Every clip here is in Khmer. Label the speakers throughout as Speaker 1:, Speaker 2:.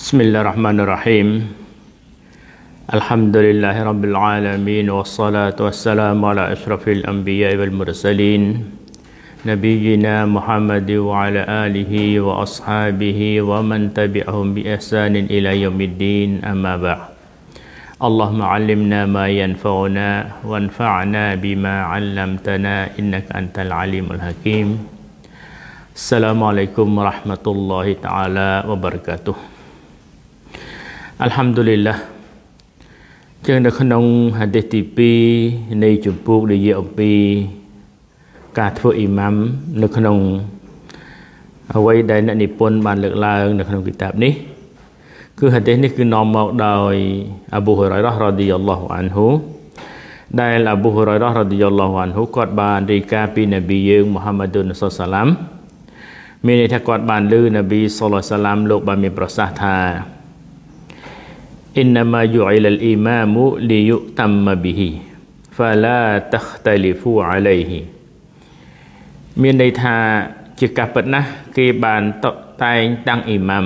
Speaker 1: بسم الله الرحمن الرحيم الحمد لله رب العالمين والصلاة والسلام على أشرف الأنبياء والمرسلين نبينا محمد وعلى آله وأصحابه ومن تبعهم بإحسان إلى يوم الدين أما بعد اللهم علمنا ما ينفعنا وانفعنا بما علمتنا إنك أنت العليم الحكيم السلام عليكم ورحمة الله تعالى وبركاته អัลហាំឌូលីឡាជាងនៅក្នុងហាឌីសទី2នៃជំពូកនិយាយអំពីការធ្វើអ៊ីម៉ាំនៅក្នុងអ្វីដែលអ្នកនិពន្ធបានលើកឡើង នៅក្នុងគិតាបនេះគឺហាឌីសនេះគឺនាំមកដោយអប៊ូហុរ៉ៃរ៉ារ៉ាឌីយ៉ាឡោះអានហ៊ូដែលអប៊ូហុរ៉ៃរ៉ារ៉ាឌីយ៉ាឡោះអានហ៊ូគាត់បានរាយការណ៍ពីនប៊ីយើងមូហាម៉ាឌុនសុសសាឡាមមានន័យថាគាត់បានលើនប៊ីសុលឡាសាឡាមលោកបាន មានប្រសាសន៍ថា إنما جعل الإمام ليؤتم به فلا تختلفوا عليه មានន័យថាជាការពិតណាស់គេបានតែងតាំងអ៊ីម៉ាំ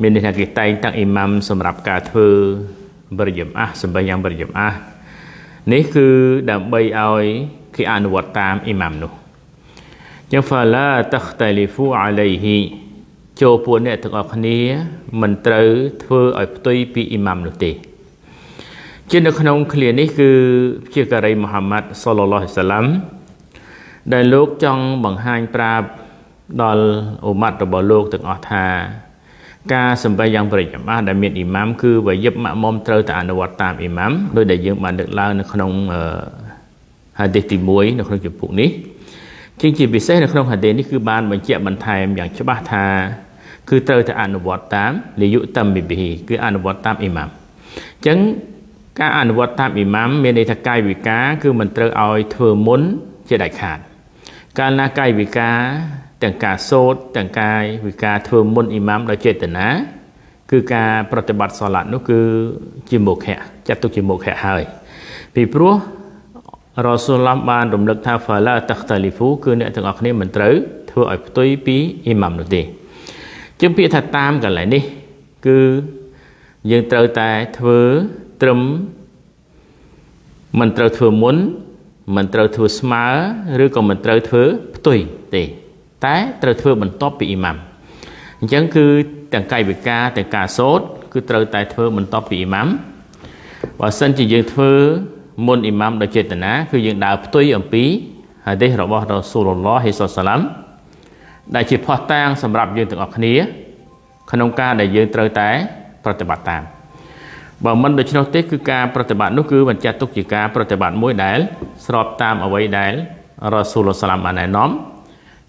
Speaker 1: មានន័យថាគេតែងតាំងអ៊ីម៉ាំសម្រាប់ការធ្វើបរិយមអះសម្បិយ៉ាងបរិយមអះនេះគឺដើម្បីឲ្យគេអនុវត្តតាមអ៊ីម៉ាំនោះចឹងហ្វាឡាតខ្តលីហ្វូអាឡៃហ៊ីចូលពួកអ្នកទាំងអស់គ្នាមិនត្រូវធ្វើឲ្យផ្ទុយពីអ៊ីម៉ាមនោះទេ ជានៅក្នុងឃ្លានេះគឺជាការីមូហាម៉ាត់សុលឡោះសាឡាំដែលលោកចង់បង្ហាញប្រាប់ដល់អ៊ុម៉ាត់របស់លោកទាំងអស់ថា ការសម្បែងយ៉ាងប្រយ័ត្នអាដែលមានអ៊ីម៉ាមគឺវាយិបម៉ាក់មុំត្រូវតែអនុវត្តតាមអ៊ីម៉ាមដោយដែលយើងបានលើកឡើងនៅក្នុងហាឌីសទី1នៅក្នុងជំពូកនេះជាជាពិសេសនៅក្នុងហាឌីសនេះគឺ បានបញ្ជាក់បន្ថែមយ៉ាងច្បាស់ថាគឺត្រូវតែអនុវត្តតាមលិយុតមវិបិហីគឺអនុវត្តតាមអ៊ីម៉ាមអញ្ចឹងការអនុវត្តតាមអ៊ីម៉ាមមានន័យថាកាយវិការគឺមិនត្រូវឲ្យធ្វើមុនជាដាច់ខាតកាលណាកាយវិការទាំងការសូត្រទាំងកាយវិការធ្វើមុនអ៊ីម៉ាមដោយចេតនាគឺការប្រតិបត្តិសឡាត់នោះ គឺជាមុខៈចាត់ទុកជាមុខៈហើយ ពីព្រោះរ៉ូសូលឡំបានរំលឹកថាហ្វាឡាតាក់តាលីហ្វូគឺអ្នកទាំងអស់គ្នាមិនត្រូវធ្វើឲ្យផ្ទុយពីអ៊ីម៉ាមនោះទេជាងពាក្យថាតាមកន្លែងនេះ គឺយើងត្រូវតែធ្វើត្រឹមមិនត្រូវធ្វើមុន មិនត្រូវធ្វើស្មើឬក៏មិនត្រូវធ្វើ ផ្ទុយទេ តែត្រូវធ្វើបន្ទាប់ពីអ៊ីម៉ាំអញ្ចឹងគឺទាំងកាយវិការទាំងការសូត្រគឺត្រូវតែធ្វើបន្ទាប់ពីអ៊ីម៉ាំបើសិនជាយើង ធ្វើមុនអ៊ីម៉ាំដោយចេតនាគឺយើងដើរផ្ទុយអំពីហាឌីសរបស់រ៉ាស៊ូលឡោះហេសសាឡាមដែលជាផោះតាងសម្រាប់យើងទាំងអស់គ្នា ក្នុងការដែលយើងត្រូវតែ ប្រតិបត្តិតាមបើមិនដូច្នោះទេគឺការប្រតិបត្តិនោះគឺបញ្ជាក់ទុកជាការប្រតិបត្តិមួយដែល ស្របតាមអ្វីដែលរ៉ាស៊ូលសាឡាមបានណែនាំ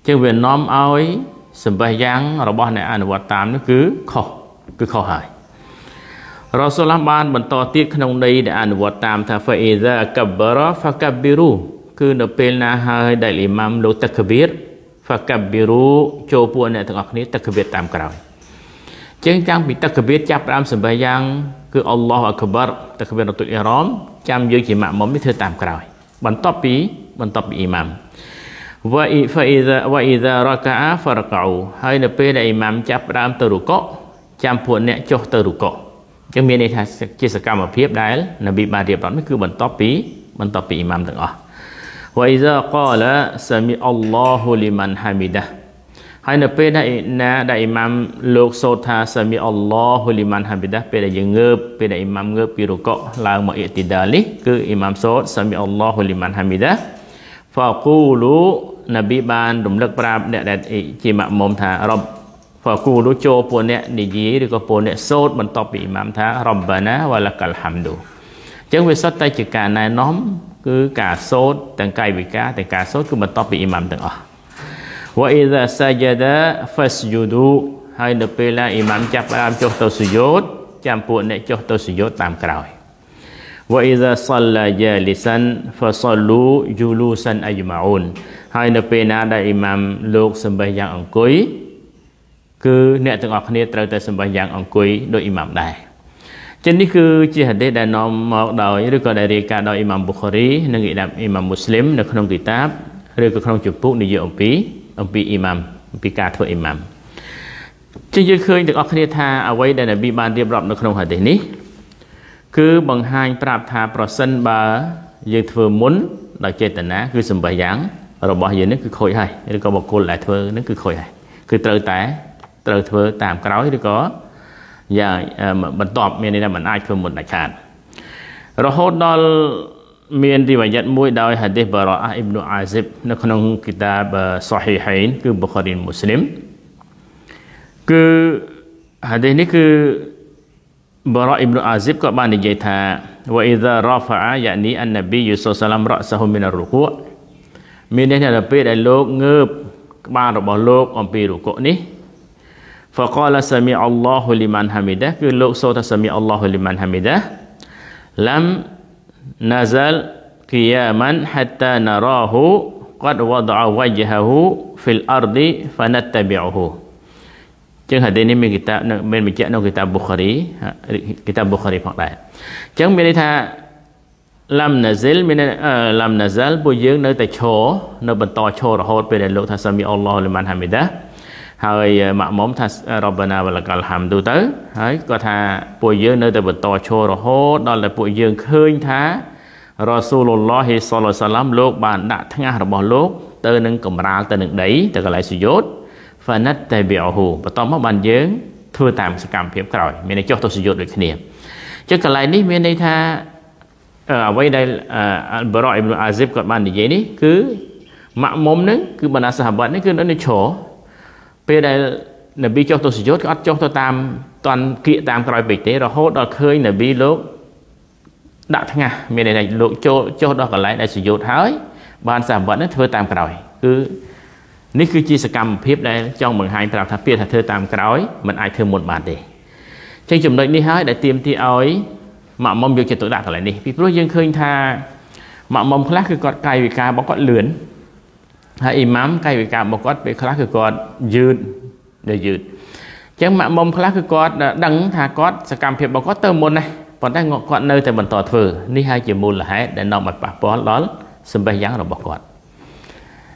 Speaker 1: ជាងវានាំឲ្យសម្បះយ៉ាង របស់អ្នកអនុវត្តតាមនោះគឺខុសគឺខុសហើយរ៉ាស៊ូលឡាមបាន បន្តទៀតក្នុងន័យដែលអនុវត្តតាមថា fa iza kabbara fakabbiru គឺ នៅពេលណាហើយដែលអ៊ីម៉ាមលោកតកបៀរហ្វាកាប៊ីរូចូលពួកអ្នកទាំងអស់គ្នាតកវៀតតាមក្រោយជាងចាំពីតកវៀតចាប់ផ្ដើមសម្បែយ៉ាង គឺអល់ឡោះអក្បរតកវៀតរតុលអ៊ីរ៉ាមចាំយើងជាម៉ាក់មុំនេះធ្វើតាមក្រោយបន្ទាប់ពីបន្ទាប់ពីអ៊ីម៉ាមវ៉ៃហ្វអ៊ីដាវ៉ៃអ៊ីដារកាអាហ្វរកោហើយ នៅពេលដែលអ៊ីម៉ាម ចាប់ផ្ដើមទៅរុកោចាំពួកអ្នកចុះទៅរុកោចឹងមានន័យថាជាសកម្មភាពដែលនប៊ីបានរៀបរាប់នេះគឺបន្ទាប់ពី បន្ទាប់ពីអ៊ីម៉ាមទាំងអស់វ៉ៃសាកលាសាមីអល់ឡោហ៊ូលីម៉ាន់ហាមីដាហើយនៅពេលដែលណាដែលអ៊ីម៉ាមលោកសូត្រថាសាមីអល់ឡោហ៊ូលីម៉ាន់ហាមីដាពេលដែលយើងងើបពេលដែលអ៊ីម៉ាមងើបពីរកកឡើងមកអ៊ីទីដានេះគឺអ៊ីម៉ាមសូត្រសាមីអល់ឡោហ៊ូលីម៉ាន់ហាមីដាហ្វាគូលូនប៊ីបានរំលឹកប្រាប់អ្នកដែលជាម៉ាក់មុំថារ៉បហ្វាគូលូចូលពួកអ្នកនិយាយឬក៏ពួកអ្នកសូត្របន្ទាប់ពីអ៊ីម៉ាមថារ៉បបាណាវ៉ាឡាកាល់ហាំឌូអញ្ចឹងវាសុទ្ធតែជាការណែនាំគឺការសូត្រទាំងកាយវិការទាំងការសូត្រគឺបន្ទាប់ពីអ៊ីម៉ាំទាំងអស់វ៉ាអ៊ីដាសាយ៉ាដាហ្វាសយូឌូហើយនៅពេលដែលអ៊ីម៉ាំចាប់ផ្ដើមចុះទៅសុយោតចាំពួកអ្នកចុះទៅសុយោតតាមក្រោយ وإذا صلى جالسا فصلوا جلوسا أجمعون ហើយនៅពេលណាដែលអ៊ីម៉ាមលោកសម្បិះយ៉ាងអង្គុយគឺអ្នកទាំងអស់គ្នាត្រូវតែសម្បិះយ៉ាងអង្គុយដោយអ៊ីម៉ាមដែរចឹងនេះគឺជាហាឌីសដែលនាំមកដោយឬក៏ដែលរាយការណ៍ដោយអ៊ីម៉ាមប៊ូខារី និងអ៊ីដាមអ៊ីម៉ាមមូស្លីមនៅក្នុងគីតាបឬក៏ក្នុងជំពូកនិយាយអំពីអំពីអ៊ីម៉ាមអំពីការធ្វើអ៊ីម៉ាមចឹងយើងឃើញទាំងអស់គ្នាថាអ្វីដែលនប៊ីបានរៀបរាប់នៅក្នុងហាឌីសនេះគឺបង្ហាញប្រាប់ថាប្រសិនបើយើងធ្វើមុន ដោយចេតនាគឺសម្បះយ៉ាងរបស់យើងនេះគឺខូចហើយឬក៏បុគ្គលដែលធ្វើនឹងគឺខូចហើយគឺត្រូវតែត្រូវធ្វើតាមក្រោយឬក៏យ៉ាងបន្ទាប់មានន័យថាมันអាចធ្វើមុនដាច់ខាតរហូតដល់មានរីវ៉ាយ៉ាត់មួយដោយហាឌីសបារ៉ាអ៊ីប្នុអាស៊ីបនៅក្នុងគីតាបស៊ូហ៊ីហៃនគឺប៊ូខារីមូស្លីមគឺហាឌីសនេះគឺបារ៉ាអ៊ីប្នុអាស៊ីបក៏បាននិយាយថាវ៉ាអ៊ីដារ៉ាហ្វាអាយ៉ានីអានណាប៊ីយូសូសាឡាំរ៉ាសាហ៊ូមីនអារូកូមានន័យថាពេលដែលលោកងើបក្បាលរបស់លោកអំពីរូកូនេះ فقال سميع الله لمن حمده في لو صوت سمع الله لمن حمده لم نزل قياما حتى نراه قد وضع وجهه في الأرض فنتبعه جن هذا نيم كتاب من مجتمع كتاب بخاري كتاب بخاري فقط جن من هذا لم نزل من لم نزل بوجين نتشو نبنتو شو رهور بين لو تسمي الله لمن حمده ហើយម៉ាក់មុំថារ៉បណាវលកលហាំទូទៅហើយគាត់ថាពួកយើងនៅតែបន្តឈររហូតដល់តែពួកយើងឃើញថារ៉ាស៊ូលឡោះសលសាឡាំលោកបានដាក់ថ្ងាសរបស់លោកទៅនឹងកំរាលទៅនឹងដីទៅកន្លែងសុយោតហ្វាណាត់តេប៊ីហូបន្តមកបានយើង ធ្វើតាមសកម្មភាពក្រោយមានន័យចុះទៅសុយោតដូចគ្នាចឹងកន្លែងនេះមានន័យថាអ្វីដែលបរ៉អ៊ីប្នុអាស៊ីបគាត់បាននិយាយនេះ គឺម៉ាក់មុំនឹងគឺបណ្ដាសាហាបាត់នេះគឺនៅនឹងឈរពេលដែលនប៊ីចុះទស្សយុទ្ធក៏អត់ចុះទៅតាមតន់គៀកតាមក្រោយពេកទេរហូតដល់ឃើញនប៊ីលោកដាក់ថ្ងាស់មានន័យថាលោកចូលចុះដល់កន្លែងដែលសយុទ្ធហើយបានសាវត្តនឹងធ្វើតាមក្រោយគឺនេះគឺជា សកម្មភាពដែលចង់បង្ហាញប្រាប់ថាពាក្យថាធ្វើតាមក្រោយมันអាចធ្វើមុនបានទេចឹងចំណុចនេះហើយដែលទាមទារឲ្យម៉ាក់មុំយកចិត្តទុកដាក់កន្លែងនេះពីព្រោះយើងឃើញថាម៉ាក់មុំខ្លះគឺគាត់កាយវិការរបស់គាត់លឿនហើយអ៊ីម៉ាំកាយវិការរបស់គាត់ពេលខ្លះគឺគាត់យឺតដែលយឺតអញ្ចឹងម៉ាក់មុំខ្លះគឺគាត់ដឹងថាគាត់សកម្មភាពរបស់គាត់ទៅមុនណាប៉ុន្តែគាត់នៅតែបន្តធ្វើនេះហើយជាមូលហេតុដែលនាំឲ្យប៉ះពាល់ដល់សម្បេះយ៉ាងរបស់គាត់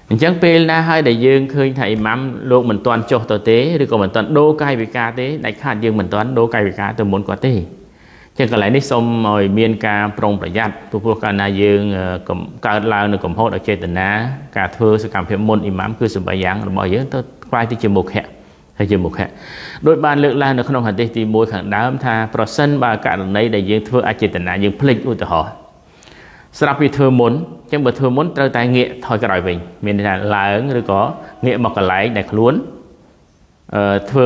Speaker 1: អញ្ចឹងពេលណាហើយដែលយើងឃើញថាអ៊ីម៉ាំលោកមិនទាន់ចុះទៅទេឬក៏មិនទាន់ដូរកាយវិការទេដាច់ខាតយើងមិនទាន់ដូរកាយវិការទៅមុនគាត់ទេចឹងកន្លែងនេះសូមឲ្យមានការប្រុងប្រយ័ត្នព្រោះកាលណាយើងកើតឡើងនៅកំហុសដោយចេតនាការធ្វើសកម្មភាពមុនអ៊ីម៉ាម គឺសម្បាយ៉ាងរបស់យើងទៅខ្លាយទៅជាមុខៈហើយជាមុខៈដោយបានលើកឡើងនៅក្នុងហាទិសទី1ខាងដើមថាប្រសិនបើករណីដែលយើងធ្វើអចេតនាយើងភ្លេចឧទាហរណ៍ស្រាប់ពីធ្វើមុនចឹងបើធ្វើមុនត្រូវតែងាក ថយក្រោយវិញមានន័យថាឡើងឬក៏ងាកមកកន្លែងដែលខ្លួនធ្វើ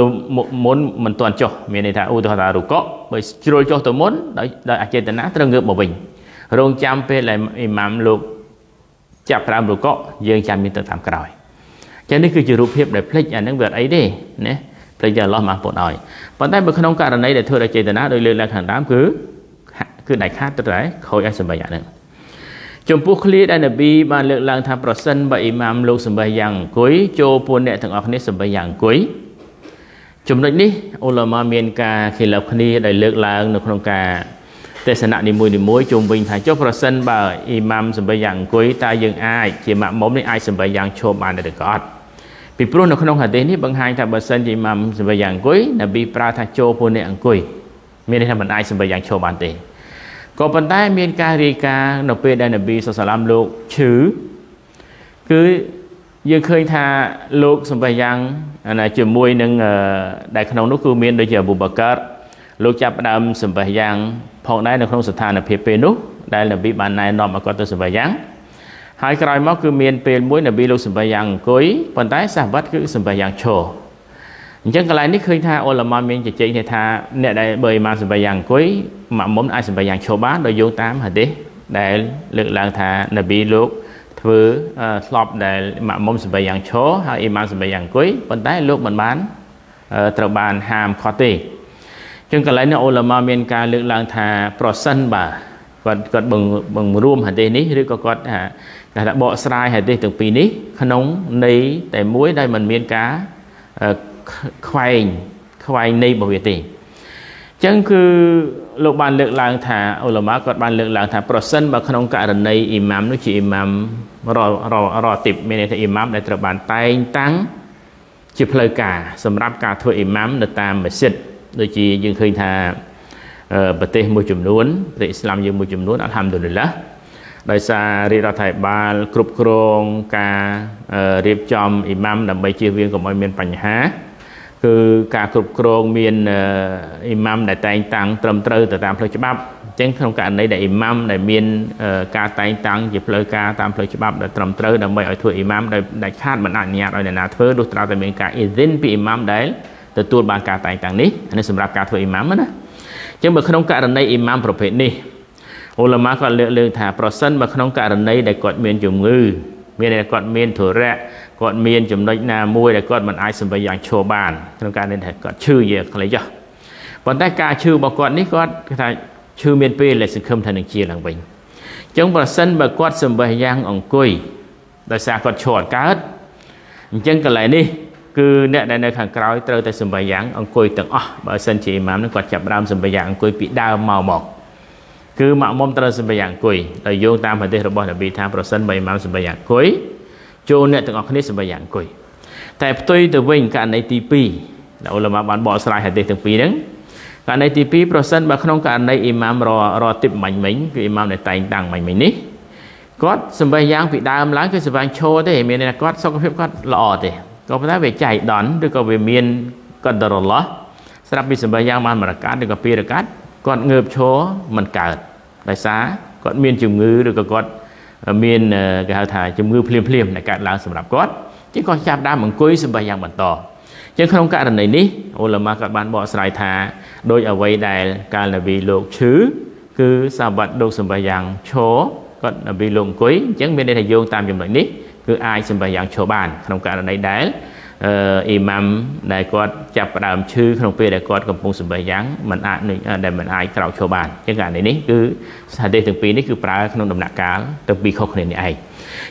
Speaker 1: មុនមិនទាន់ចុះមានន័យថាឧទាហរណ៍ថារុកបើជ្រុលចុះទៅមុនដោយដោយអចេតនាត្រូវងើបមកវិញរងចាំពេលដែលអ៊ីម៉ាមលោកចាប់ប្រាំរុកយើងចាំមានទៅតាមក្រោយចឹងនេះគឺជារូបភាពដែលផ្លេចអានឹងវាអត់អីទេណាផ្លេចតែអល់ឡោះមកពុតឲ្យប៉ុន្តែបើក្នុងករណីដែលធ្វើដោយចេតនាដោយលើកឡើងខាងដើមគឺគឺដាច់ខាតទៅតែខូចឲ្យសម្បែងអានឹងចំពោះឃ្លាដែលនប៊ីបានលើកឡើងថាប្រសិនបើអ៊ីម៉ាមលោកសម្បែងយ៉ាងអង្គុយចូលពួនអ្នកទាំងអស់គ្នាសម្បែងយ៉ាងអង្គុយចំណុចនេះអ៊ូឡាម៉ាមានការខិលាប់គ្នាដោយលើកឡើង នៅក្នុងការទេសនៈនីមួយនីមួយជុំវិញថាចុះប្រសិនបើអ៊ីម៉ាមសម្បែងយ៉ាងអង្គុយតើយើងអាចជាម៉ាក់មុំនេះអាចសម្បែងយ៉ាងឈប់បានឬក៏អត់ពីព្រោះនៅក្នុងហាឌីសនេះបង្ហាញថាបើសិនជាអ៊ីម៉ាមសម្បែងយ៉ាងអង្គុយនប៊ីប្រើថាចូលពួកអ្នកអង្គុយមានន័យថាមិនអាចសម្បែងយ៉ាងឈប់បានទេក៏ប៉ុន្តែមានការរាយការណ៍នៅពេលដែលនប៊ីសុសឡាមលោកឈឺគឺយើងឃើញថាលោកសម្បយ៉ាងជាមួយនឹងដែលក្នុងនោះគឺមានដូចជាអប៊ូបកាត់លោកចាប់ផ្ដើមសម្បយ៉ាងផងដែរនៅក្នុងស្ថានភាពពេលនោះដែលនប៊ីបានណែនាំឲ្យគាត់ទៅសម្បយ៉ាង ហើយក្រោយមកគឺមានពេលមួយនប៊ីលោកសម្បយ៉ាងអង្គុយប៉ុន្តែសាវ័តគឺសម្បយ៉ាងឈរអញ្ចឹងកន្លែងនេះឃើញថាអូឡាម៉ាមានចែកគ្នាថាអ្នកដែលបើអ៊ីម៉ាមសម្បយ៉ាងអង្គុយម៉ាមុំអាចសម្បយ៉ាងឈរបានដោយយោងតាមហាឌីសដែលលើកឡើងថានប៊ីលោកធ្វើធ្លាប់ដែលម៉ាក់មុំសម្បៃយ៉ាងឈរហើយអ៊ីម៉ាមសម្បៃយ៉ាងអង្គុយប៉ុន្តែលោកមិនបាន ត្រូវបានហាមខុសទេជាងកន្លែងនេះអូឡាម៉ាមានការលើកឡើងថាប្រសិនបាទគាត់គាត់បង្រួមហាទេសនេះឬក៏គាត់ថាគេថាបកស្រាយហាទេសទាំងពីរនេះក្នុងន័យតែមួយដែលมันមានការខ្វែងខ្វែងនៃរបស់វាទេអញ្ចឹងគឺលោកបានលើកឡើងថាអ៊ុលម៉ាគាត់បានលើកឡើងថាប្រសិនបើក្នុងករណីអ៊ីម៉ាមនោះជាអ៊ីម៉ាមរររតិបមានន័យថាអ៊ីម៉ាមដែលត្រូវបានតែងតាំងជាផ្លូវការសម្រាប់ការធ្វើអ៊ីម៉ាមនៅតាមមស្ជីតដូចជាយើងឃើញថាប្រទេសមួយចំនួនប្រទេសអ៊ីស្លាមយើងមួយចំនួនអัลហាំឌុលីឡាដោយសាររាជរដ្ឋាភិបាលគ្រប់គ្រងការរៀបចំអ៊ីម៉ាមដើម្បីជៀសវាងកុំឲ្យមានបញ្ហាគឺការគ្រប់គ្រងមានអ៊ីម៉ាំដែលតែងតាំងត្រឹមត្រូវទៅតាមផ្លូវច្បាប់អញ្ចឹងក្នុងករណីដែលអ៊ីម៉ាំដែលមានការតែងតាំងជាផ្លូវការតាមផ្លូវច្បាប់ដែលត្រឹមត្រូវដើម្បីឲ្យធ្វើអ៊ីម៉ាំដោយដាច់ខាតមិនអនុញ្ញាតឲ្យអ្នកណាធ្វើទោះត្រាតែមានការអ៊ីសិនពីអ៊ីម៉ាំដែលទទួលបានការតែងតាំងនេះនេះសម្រាប់ការធ្វើអ៊ីម៉ាំណាអញ្ចឹងបើក្នុងករណីអ៊ីម៉ាំប្រភេទនេះអ៊ុលម៉ាក៏លើកឡើងថាប្រសិនបើក្នុងករណីដែលគាត់មានជំងឺមានតែគាត់មានធុរៈគាត់មានចំណុចណាមួយដែលគាត់មិនអាចសម្រេចយ៉ាងឈរបានក្នុងការនេះថាគាត់ឈឺយាខ្លីចុះប៉ុន្តែការឈឺរបស់គាត់នេះគាត់គេថាឈឺមានពេលដែលសង្ឃឹមថានឹងជាឡើងវិញអញ្ចឹងប្រសិនបើគាត់សម្បេះយ៉ាងអង្គុយដោយសារគាត់ឈរអត់កើតអញ្ចឹងកន្លែងនេះគឺអ្នកដែលនៅខាងក្រោយត្រូវតែសម្បេះយ៉ាងអង្គុយទាំងអស់បើសិនជាអ៊ីម៉ាមនឹងគាត់ចាប់ដើមសម្បេះយ៉ាងអង្គុយពីដើមមកមកគឺម៉ាក់មុំត្រូវសម្បាអង្គុយដោយយោងតាមប្រទេសរបស់នប៊ីថាប្រសិនបើអ៊ីម៉ាមសម្បាអង្គុយចូលអ្នកទាំងអស់គ្នាសម្បាអង្គុយតែផ្ទុយទៅវិញករណីទី2ដែលអ៊ុលម៉ាបានបកស្រាយហាឌីសទាំងពីរហ្នឹងករណីទី2ប្រសិនបើក្នុងករណីអ៊ីម៉ាមររតិបមាញ់មិញគឺអ៊ីម៉ាមដែលតែងតាំងមាញ់មិញនេះគាត់សម្បាយ៉ាងពីដើមឡើងគឺសម្បាឈរទេមានន័យថាគាត់សុខភាពគាត់ល្អទេក៏ប៉ុន្តែវាចៃដន្យឬក៏វាមានកន្តរឡោះស្រាប់ពីសម្បាយ៉ាងបានមរកាត់ឬក៏ពីរកាត់គាត់ងើបឈរមិនកើតដោយសារគាត់មានជំងឺឬក៏គាត់មានគេហៅថាជំងឺភ្លាមភ្លាមដែលកើតឡើងសម្រាប់គាត់ជាគាត់ចាប់ដើមអង្គុយសម្បះយ៉ាងបន្តចឹងក្នុងករណីនេះអ៊ូឡាម៉ាគាត់បានបកស្រាយថាដោយអ្វីដែលកាលនវីលោកឈឺគឺសាវ័តលោកសម្បះយ៉ាងឈរគាត់នវីលោកអង្គុយអញ្ចឹងមានន័យថាយោងតាមចំណុចនេះគឺអាចសម្បះយ៉ាងឈរបាន ក្នុងករណីដែលអ៊ីម៉ាំដែលគាត់ចាប់ផ្ដើមឈឺក្នុងពេលដែលគាត់កំពុងសម្បិយ៉ាងมันអាចដែលมันអាចក្រោកឈរបានអញ្ចឹងករណីនេះគឺហាឌីសទាំងពីរនេះគឺប្រើក្នុងដំណាក់កាលទាំងពីរខុសគ្នានេះឯងអញ្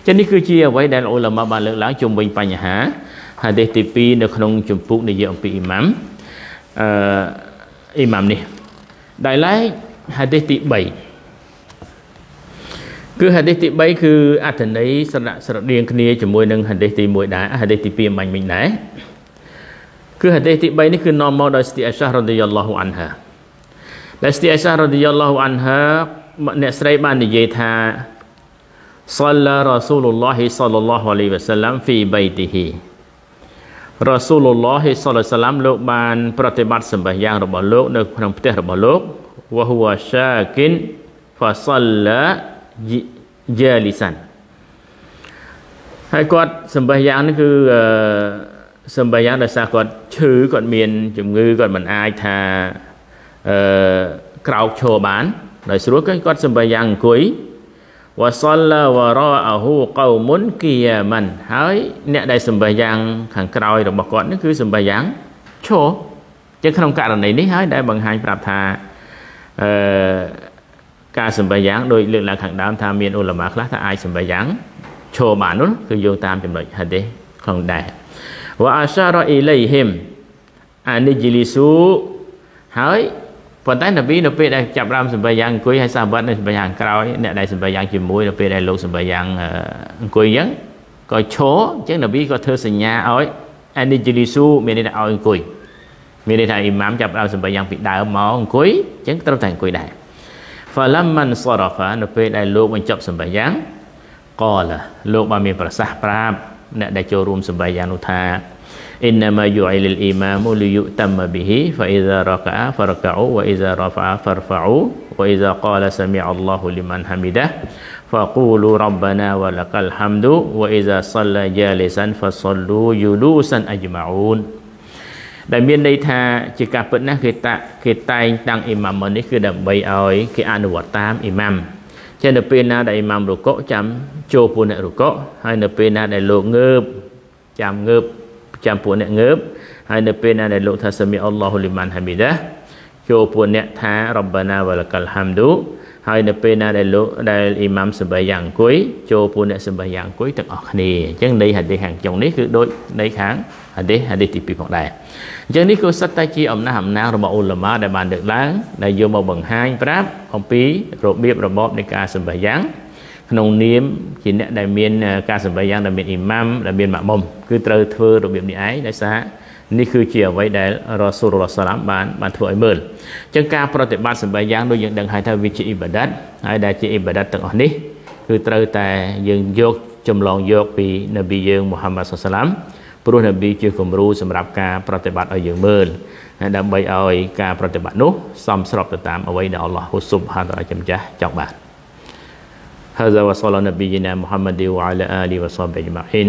Speaker 1: ចឹងនេះគឺជាអ្វីដែលអ៊ូឡាម៉ាបាន លើកឡើងជុំវិញបញ្ហាហាឌីសទី2នៅក្នុងជំពូកនិយាយអំពីអ៊ីម៉ាំអឺអ៊ីម៉ាំនេះដែលឡែកហាឌីសទី3គឺហាឌីសទី3គឺអត្ថន័យស្រណៈស្រដៀងគ្នាជាមួយនឹងហាឌីសទី1ដែរហាឌីសទី2មិនមិញដែរគឺហាឌីសទី3នេះគឺនាំមកដោយស្ទីអសារ៉ាឌីយ៉ាឡោះអានហាដែលស្ទីអសារ៉ាឌីយ៉ាឡោះអានហាអ្នកស្រីបាននិយាយថាសល្លារ៉ាស៊ូលុលឡោះសល្លឡោះអាលីវ៉ាសាឡាំហ្វីបៃទីហ៊ីរ៉ាស៊ូលុលឡោះសល្លសាឡាំលោក បាន ប្រតិបត្តិសម្បះយ៉ាង របស់លោក នៅក្នុងផ្ទះរបស់លោកវ៉ហ៊ូវ៉ាសាគិនហ្វាសល្លាយាលីសានហើយគាត់សម្បះយ៉ាងនេះគឺសម្បះយ៉ាងដោយសារគាត់ឈឺគាត់មាន ជំងឺគាត់មិនអាចថាអឺក្រោកឈរបានដោយស្រួលគឺគាត់សម្បះយ៉ាងអង្គុយវ៉ាសលាវ៉ារ៉ាអហ៊ូកោមុនគីយ៉ាម៉ាន់ហើយអ្នកដែលសម្បះយ៉ាង ខាងក្រោយ របស់គាត់នេះគឺសម្បះយ៉ាងឈរជាក្នុងករណីនេះហើយដែលបង្ហាញប្រាប់ថាអឺការសម្បិយ៉ាងដោយលើកឡើងខាងដើមថាមានអ៊ុលម៉ាខ្លះថាអាចសម្បិយ៉ាងឈរបាននោះគឺយោងតាមចំណុចហិទេក្នុងដែរវ៉ាអាសារ៉ាអ៊ីឡៃហ៊ីមអានីជីលីស៊ូហើយប៉ុន្តែនប៊ីនៅពេលដែលចាប់រាមសម្បិយ៉ាងអង្គុយហើយសាវ័តនៅសម្បិយ៉ាងក្រោយអ្នកដែលសម្បិយ៉ាងជាមួយនៅពេលដែលលោកសម្បិយ៉ាងអង្គុយអញ្ចឹងក៏ឈរអញ្ចឹងនប៊ីក៏ធ្វើសញ្ញាឲ្យអានីជីលីស៊ូមានន័យថាឲ្យអង្គុយមានន័យថាអ៊ីម៉ាមចាប់ដើមសម្បិយ៉ាងពីដើមមកអង្គុយអញ្ចឹងត្រូវតែអង្គុយដែរ فلما انصرف នៅពេលដែលលោកបញ្ចប់សម្បាយ៉ាងកលលោកបានមានប្រសាសន៍ប្រាប់អ្នកដែលចូលរួមសម្បាយ៉ាងនោះថា إنما جعل الإمام ليؤتم به فإذا ركع فاركعوا وإذا رفع فارفعوا وإذا قال سمع الله لمن حمده فقولوا ربنا ولك الحمد وإذا صلى جالسا فصلوا جلوسا أجمعون ដែលមានន័យថាជាការពិតណាស់គេតាគេតែងតាំងអ៊ីម៉ាមនេះគឺដើម្បីឲ្យ គេអនុវត្តតាមអ៊ីម៉ាមចឹងនៅពេលណាដែលអ៊ីម៉ាមរុកុចាំចូលពួកអ្នករុកុហើយនៅពេលណាដែលលោកងើបចាំងើបចាំពួកអ្នកងើបហើយនៅពេលណាដែលលោកថាសាមីអល់ឡោះលីម៉ាន់ហាមីដាចូលពួកអ្នកថារ៉បណាវលកលហាំឌូហើយនៅពេលណាដែលលោកដែលអ៊ីម៉ាំសបីយ៉ាងអង្គុយចូលពួកអ្នកសបីយ៉ាងអង្គុយទាំងអស់គ្នាអញ្ចឹងនៃហាឌីសខាងចុងនេះគឺដូចនៃខាងហាឌីសហាឌីសទី2ផងដែរអញ្ចឹងនេះគឺសិតតែជាអំណះអំណាងរបស់អ៊ុលម៉ាដែលបានលើកឡើងដែលយកមកបង្ហាញប្រាប់អំពី របៀបរបបនៃការសបីយ៉ាងក្នុង នាមជាអ្នកដែលមានការសបីយ៉ាងដែលមានអ៊ីម៉ាំដែលមានម៉ាមុំគឺត្រូវធ្វើរបៀបនេះឯងដោយសារនេះគឺជាអ្វីដែលរ៉ាស៊ូលរ៉ាសាឡាមបានបានធ្វើឲ្យមើលអញ្ចឹងការប្រតិបត្តិសម្បែយ៉ាងដូចយើងដឹងហើយថាវាជាអ៊ីបាដាតហើយដែលជាអ៊ីបាដាតទាំងអស់នេះគឺត្រូវតែយើងយកចម្លងយក ពីនប៊ីយើងមូហាម៉ាត់សាឡាមព្រោះនប៊ីជាគំរូសម្រាប់ការប្រតិបត្តិឲ្យយើងមើលដើម្បីឲ្យការប្រតិបត្តិនោះ សមស្របទៅតាមអ្វីដែលអល់ឡោះហ៊ូស៊ុបហានតាជាម្ចាស់ចង់បាន هذا وصلى نبينا محمد وعلى آله وصحبه أجمعين